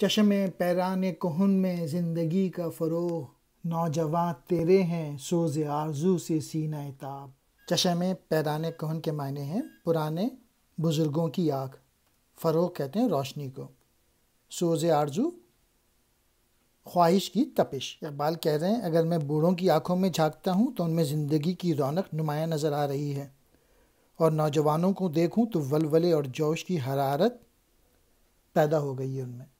चशम पैरान Kohn में ज़िंदगी का फ़रोह नौजवान तेरे हैं सोज आरजू से सीना ताब चशम पैरान कोहन के मायने हैं पुराने बुज़ुर्गों की आग फ़रोह कहते हैं रोशनी को सोज आरजू ख्वाहिश की तपिश इकबाल कह रहे हैं अगर मैं बूढ़ों की आंखों में झांकता हूँ तो उनमें ज़िंदगी की रौनक नुमाया नज़र आ रही है और नौजवानों को देखूँ तो वलवले और जोश की हरारत पैदा हो गई है उनमें